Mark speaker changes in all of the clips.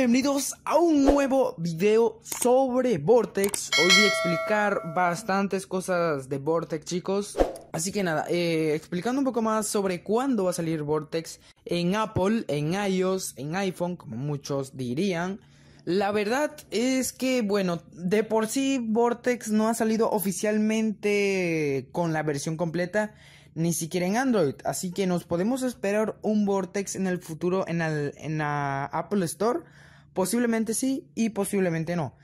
Speaker 1: bienvenidos a un nuevo video sobre Vortex. Hoy voy a explicar bastantes cosas de Vortex, chicos. Así que nada, eh, explicando un poco más sobre cuándo va a salir Vortex en Apple, en iOS, en iPhone, como muchos dirían. La verdad es que, bueno, de por sí Vortex no ha salido oficialmente con la versión completa, ni siquiera en Android. Así que nos podemos esperar un Vortex en el futuro en, en la Apple Store Posiblemente sí y posiblemente no.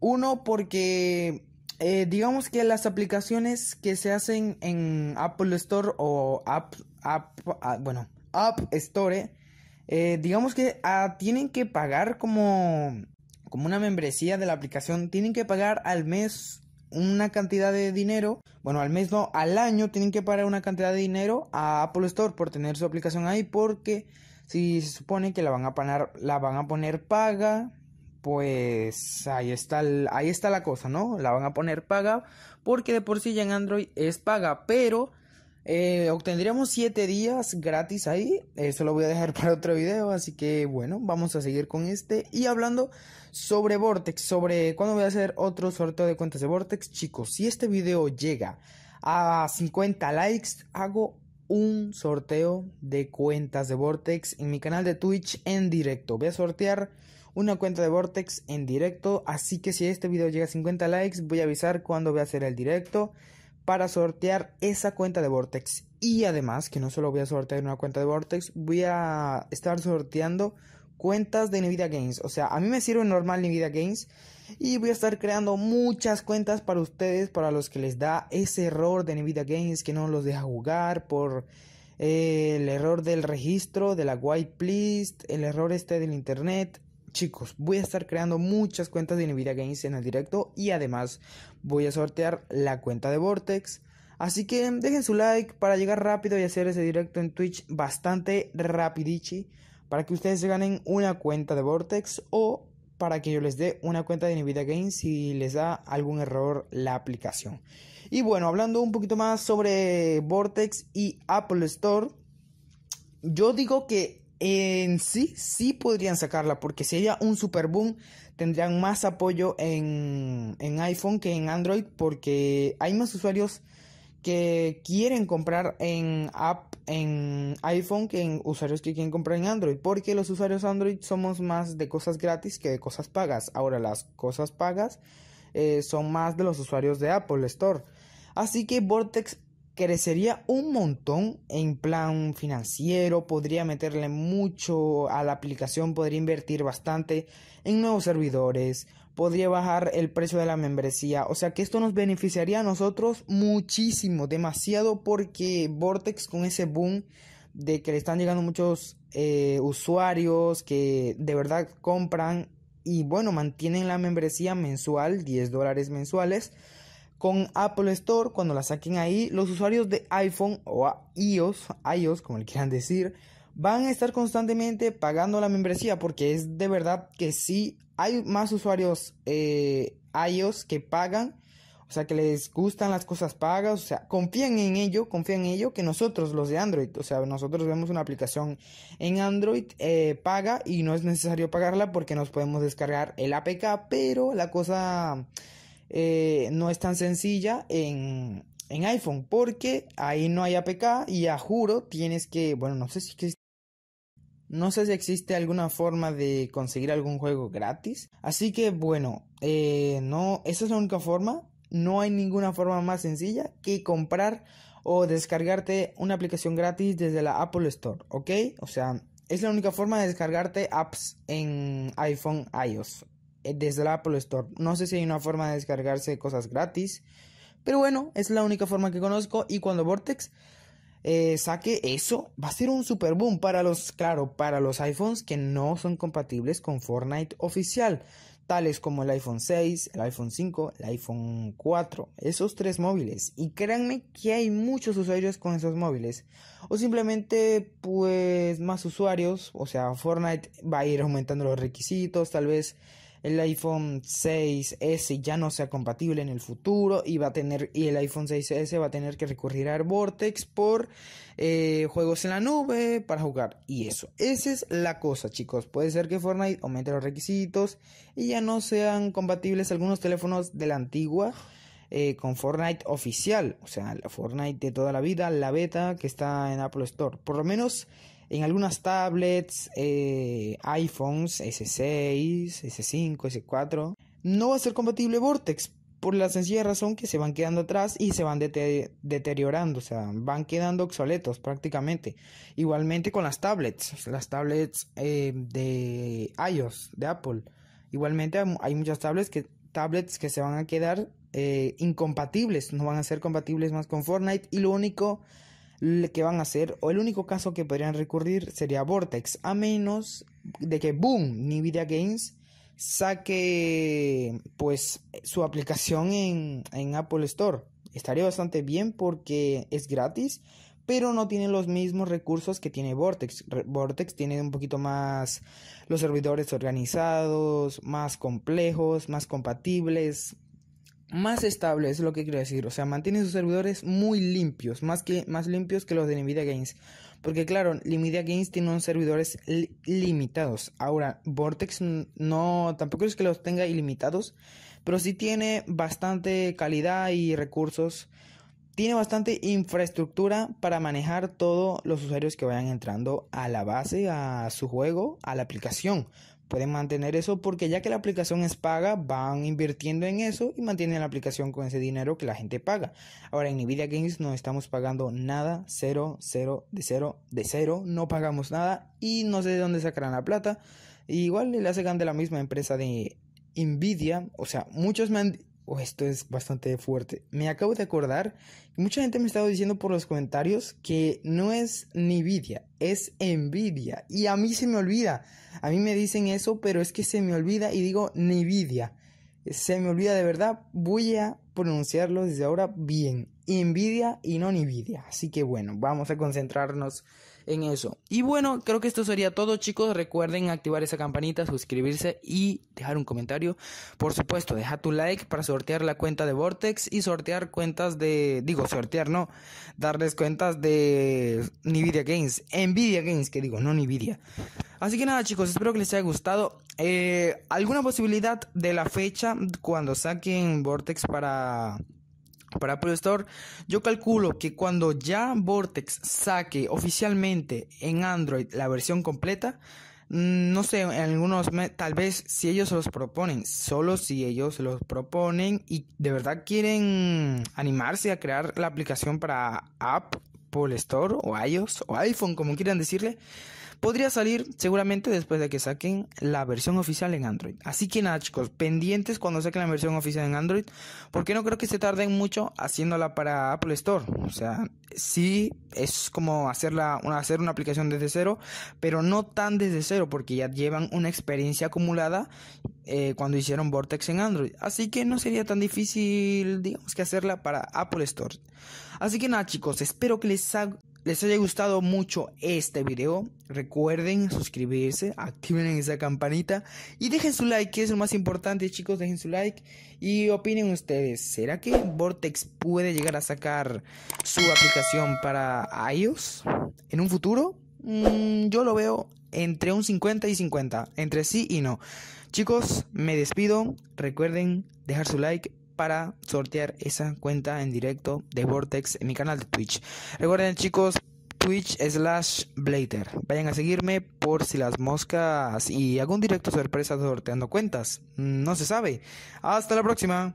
Speaker 1: Uno, porque eh, digamos que las aplicaciones que se hacen en Apple Store o App, ah, bueno, App Store, eh, digamos que ah, tienen que pagar como, como una membresía de la aplicación, tienen que pagar al mes una cantidad de dinero, bueno, al mes no, al año tienen que pagar una cantidad de dinero a Apple Store por tener su aplicación ahí porque si se supone que la van a, la van a poner paga, pues ahí está, ahí está la cosa, ¿no? La van a poner paga porque de por sí ya en Android es paga, pero eh, obtendríamos 7 días gratis ahí. Eso lo voy a dejar para otro video. Así que bueno, vamos a seguir con este. Y hablando sobre Vortex, sobre cuándo voy a hacer otro sorteo de cuentas de Vortex. Chicos, si este video llega a 50 likes, hago un sorteo de cuentas de Vortex en mi canal de Twitch en directo. Voy a sortear una cuenta de Vortex en directo, así que si este video llega a 50 likes, voy a avisar cuándo voy a hacer el directo para sortear esa cuenta de Vortex. Y además, que no solo voy a sortear una cuenta de Vortex, voy a estar sorteando cuentas de Nvidia Games. O sea, a mí me sirve normal Nvidia Games. Y voy a estar creando muchas cuentas para ustedes, para los que les da ese error de Nvidia Games que no los deja jugar por eh, el error del registro, de la white list, el error este del internet. Chicos, voy a estar creando muchas cuentas de Nvidia Games en el directo y además voy a sortear la cuenta de Vortex. Así que dejen su like para llegar rápido y hacer ese directo en Twitch bastante rapidichi para que ustedes ganen una cuenta de Vortex o para que yo les dé una cuenta de Nvidia Games si les da algún error la aplicación. Y bueno, hablando un poquito más sobre Vortex y Apple Store, yo digo que en sí, sí podrían sacarla, porque sería un super boom. Tendrían más apoyo en, en iPhone que en Android, porque hay más usuarios que quieren comprar en app en iPhone que en usuarios que quieren comprar en Android, porque los usuarios Android somos más de cosas gratis que de cosas pagas. Ahora las cosas pagas eh, son más de los usuarios de Apple Store. Así que Vortex crecería un montón en plan financiero, podría meterle mucho a la aplicación, podría invertir bastante en nuevos servidores, podría bajar el precio de la membresía, o sea que esto nos beneficiaría a nosotros muchísimo, demasiado porque Vortex con ese boom de que le están llegando muchos eh, usuarios que de verdad compran y bueno, mantienen la membresía mensual, 10 dólares mensuales con Apple Store cuando la saquen ahí. Los usuarios de iPhone o iOS, iOS como le quieran decir, van a estar constantemente pagando la membresía porque es de verdad que sí hay más usuarios eh, iOS que pagan. O sea, que les gustan las cosas pagas. O sea, confían en ello, confían en ello que nosotros, los de Android. O sea, nosotros vemos una aplicación en Android eh, paga y no es necesario pagarla porque nos podemos descargar el APK. Pero la cosa eh, no es tan sencilla en, iPhone porque ahí no hay APK y a juro tienes que, bueno, no sé si existe, no sé si existe alguna forma de conseguir algún juego gratis. Así que bueno, eh, no, esa es la única forma. No hay ninguna forma más sencilla que comprar o descargarte una aplicación gratis desde la Apple Store, ¿ok? O sea, es la única forma de descargarte apps en iPhone iOS, eh, desde la Apple Store. No sé si hay una forma de descargarse cosas gratis, pero bueno, es la única forma que conozco y cuando Vortex eh, saque eso, va a ser un super boom para los, claro, para los iPhones que no son compatibles con Fortnite oficial, tales como el iPhone 6, el iPhone 5, el iPhone 4, esos tres móviles. Y créanme que hay muchos usuarios con esos móviles, o simplemente, pues, más usuarios, o sea, Fortnite va a ir aumentando los requisitos, tal vez el iPhone 6S ya no sea compatible en el futuro y va a tener y el iPhone 6S va a tener que recurrir a Vortex por eh, juegos en la nube para jugar y eso. Esa es la cosa, chicos. Puede ser que Fortnite aumente los requisitos y ya no sean compatibles algunos teléfonos de la antigua. Eh, con Fortnite oficial, o sea, la Fortnite de toda la vida, la beta que está en Apple Store. Por lo menos en algunas tablets, eh, iPhones S6, S5, S4, no va a ser compatible Vortex por la sencilla razón que se van quedando atrás y se van deteriorando, o sea, van quedando obsoletos prácticamente. Igualmente con las tablets, las tablets eh, de iOS, de Apple. Igualmente hay muchas tablets que, tablets que se van a quedar eh, incompatibles, no van a ser compatibles más con Fortnite y lo único que van a hacer, o el único caso que podrían recurrir sería Vortex, a menos de que Boom, Nvidia Games, saque pues su aplicación en, en Apple Store. Estaría bastante bien porque es gratis, pero no tiene los mismos recursos que tiene Vortex. Vortex tiene un poquito más los servidores organizados, más complejos, más compatibles, más estable, es lo que quiero decir. O sea, mantiene sus servidores muy limpios, más, que, más limpios que los de Nvidia Games. Porque claro, Nvidia Games tiene unos servidores limitados. Ahora, Vortex no, tampoco es que los tenga ilimitados, pero sí tiene bastante calidad y recursos. Tiene bastante infraestructura para manejar todos los usuarios que vayan entrando a la base, a su juego, a la aplicación pueden mantener eso porque ya que la aplicación es paga, van invirtiendo en eso y mantienen la aplicación con ese dinero que la gente paga. Ahora en Nvidia Games no estamos pagando nada, cero, cero, de cero, de cero, no pagamos nada y no sé de dónde sacarán la plata. igual le sacan de la misma empresa de Nvidia, o sea, muchos me han oh, esto es bastante fuerte. Me acabo de acordar mucha gente me ha estado diciendo por los comentarios que no es Nvidia, es ENVIDIA. Y a mí se me olvida. A mí me dicen eso, pero es que se me olvida y digo Nvidia. Se me olvida de verdad. Voy a pronunciarlo desde ahora bien. ENVIDIA y no Nvidia. Así que bueno, vamos a concentrarnos en eso. Y bueno, creo que esto sería todo chicos. Recuerden activar esa campanita, suscribirse y dejar un comentario. Por supuesto, deja tu like para sortear la cuenta de Vortex y sortear cuentas de... Digo, sortear, no. Darles cuentas de Nvidia Games. Nvidia Games, que digo, no Nvidia. Así que nada chicos, espero que les haya gustado. Eh, ¿Alguna posibilidad de la fecha cuando saquen Vortex para para Apple Store, yo calculo que cuando ya Vortex saque oficialmente en Android la versión completa, mm, no sé, en algunos, tal vez si ellos se los proponen, solo si ellos se los proponen y de verdad quieren animarse a crear la aplicación para App, Apple Store o iOS o iPhone, como quieran decirle, Podría salir seguramente después de que saquen la versión oficial en Android. Así que nada chicos, pendientes cuando saquen la versión oficial en Android, porque no creo que se tarden mucho haciéndola para Apple Store. O sea, sí es como hacerla, hacer una aplicación desde cero, pero no tan desde cero, porque ya llevan una experiencia acumulada eh, cuando hicieron Vortex en Android. Así que no sería tan difícil, digamos, que hacerla para Apple Store. Así que nada chicos, espero que les, les haya gustado mucho este video, recuerden suscribirse, activen esa campanita y dejen su like, que es lo más importante, chicos, dejen su like y opinen ustedes, ¿será que Vortex puede llegar a sacar su aplicación para iOS en un futuro? Mm, yo lo veo entre un 50 y 50, entre sí y no. Chicos, me despido, recuerden dejar su like para sortear esa cuenta en directo de Vortex en mi canal de Twitch. Recuerden chicos, Twitch slash Blader. Vayan a seguirme por si las moscas y algún directo sorpresa sorteando cuentas. Mm, no se sabe. Hasta la próxima.